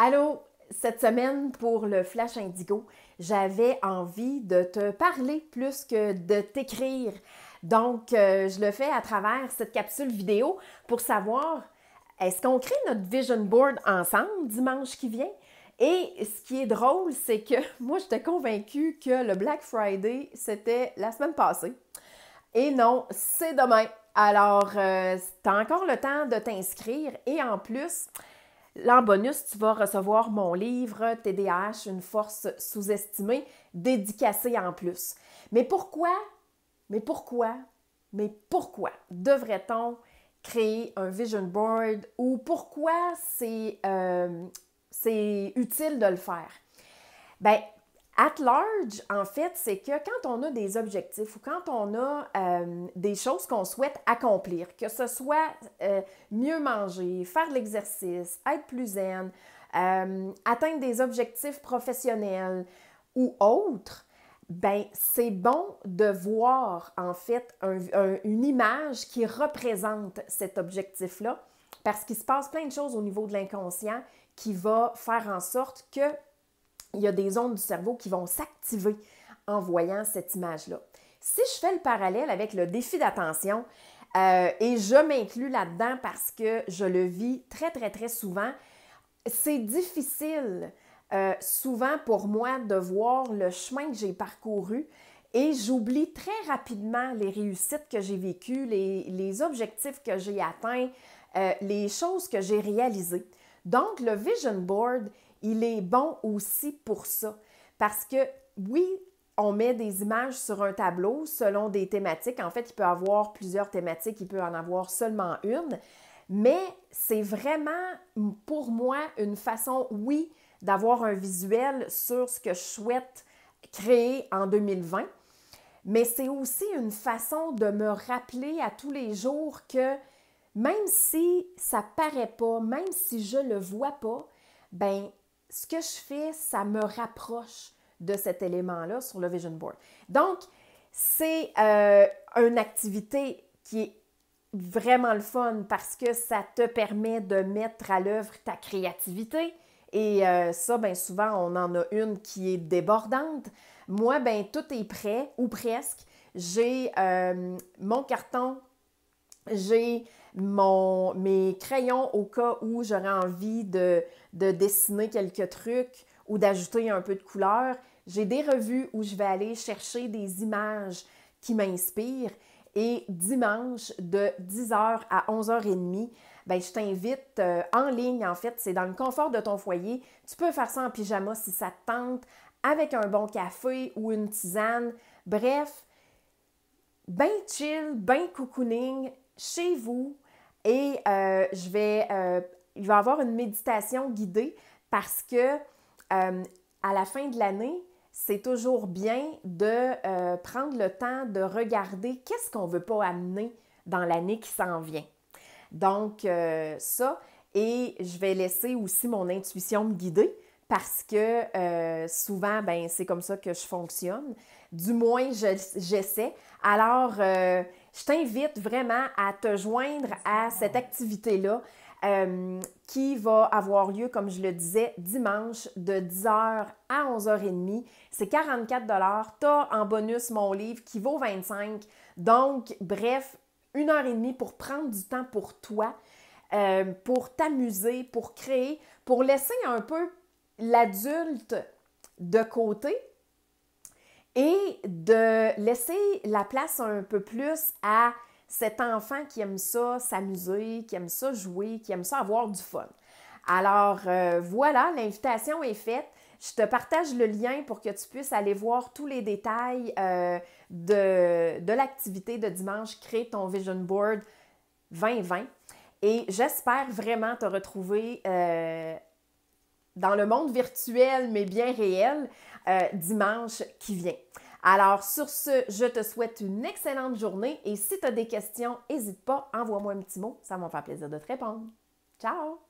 Allô, cette semaine pour le Flash Indigo, j'avais envie de te parler plus que de t'écrire. Donc, euh, je le fais à travers cette capsule vidéo pour savoir est-ce qu'on crée notre vision board ensemble dimanche qui vient? Et ce qui est drôle, c'est que moi, j'étais convaincue que le Black Friday, c'était la semaine passée. Et non, c'est demain. Alors, euh, tu as encore le temps de t'inscrire. Et en plus, en bonus, tu vas recevoir mon livre TDAH, une force sous-estimée, dédicacé en plus. Mais pourquoi, mais pourquoi, mais pourquoi devrait-on créer un vision board ou pourquoi c'est euh, utile de le faire? Ben, At large, en fait, c'est que quand on a des objectifs ou quand on a euh, des choses qu'on souhaite accomplir, que ce soit euh, mieux manger, faire de l'exercice, être plus zen, euh, atteindre des objectifs professionnels ou autres, ben c'est bon de voir en fait une image qui représente cet objectif-là, parce qu'il se passe plein de choses au niveau de l'inconscient qui va faire en sorte que il y a des ondes du cerveau qui vont s'activer en voyant cette image-là. Si je fais le parallèle avec le défi d'attention, euh, et je m'inclus là-dedans parce que je le vis très, très, très souvent, c'est difficile euh, souvent pour moi de voir le chemin que j'ai parcouru et j'oublie très rapidement les réussites que j'ai vécues, les, objectifs que j'ai atteints, euh, les choses que j'ai réalisées. Donc, le vision board, il est bon aussi pour ça. Parce que oui, on met des images sur un tableau selon des thématiques. En fait, il peut avoir plusieurs thématiques, il peut en avoir seulement une. Mais c'est vraiment pour moi une façon, oui, d'avoir un visuel sur ce que je souhaite créer en 2020. Mais c'est aussi une façon de me rappeler à tous les jours que même si ça paraît pas, même si je le vois pas, ben ce que je fais, ça me rapproche de cet élément-là sur le vision board. Donc, c'est euh, une activité qui est vraiment le fun parce que ça te permet de mettre à l'œuvre ta créativité. Et euh, ça, bien souvent, on en a une qui est débordante. Moi, ben tout est prêt ou presque. J'ai euh, mon carton j'ai mes crayons au cas où j'aurais envie de, dessiner quelques trucs ou d'ajouter un peu de couleur. J'ai des revues où je vais aller chercher des images qui m'inspirent. Et dimanche, de 10h à 11h30, ben, je t'invite euh, en ligne, en fait, c'est dans le confort de ton foyer. Tu peux faire ça en pyjama si ça te tente, avec un bon café ou une tisane. Bref, ben chill, ben cocooning, chez vous et euh, je vais, euh, il va y avoir une méditation guidée parce que euh, à la fin de l'année, c'est toujours bien de prendre le temps de regarder qu'est-ce qu'on ne veut pas amener dans l'année qui s'en vient. Donc, ça, et je vais laisser aussi mon intuition me guider parce que souvent, ben, c'est comme ça que je fonctionne. Du moins, j'essaie. Alors, je t'invite vraiment à te joindre à cette activité-là. Euh, qui va avoir lieu, comme je le disais, dimanche de 10h à 11h30. C'est 44 Tu as en bonus mon livre qui vaut 25 Donc, bref, une heure et demie pour prendre du temps pour toi, euh, pour t'amuser, pour créer, pour laisser un peu l'adulte de côté et de laisser la place un peu plus à cet enfant qui aime ça s'amuser, qui aime ça jouer, qui aime ça avoir du fun. Alors euh, voilà, l'invitation est faite. Je te partage le lien pour que tu puisses aller voir tous les détails euh, de, l'activité de dimanche, créer ton vision board 2020. Et j'espère vraiment te retrouver euh, dans le monde virtuel, mais bien réel, euh, dimanche qui vient. Alors, sur ce, je te souhaite une excellente journée et si tu as des questions, n'hésite pas, envoie-moi un petit mot, ça va me faire plaisir de te répondre. Ciao!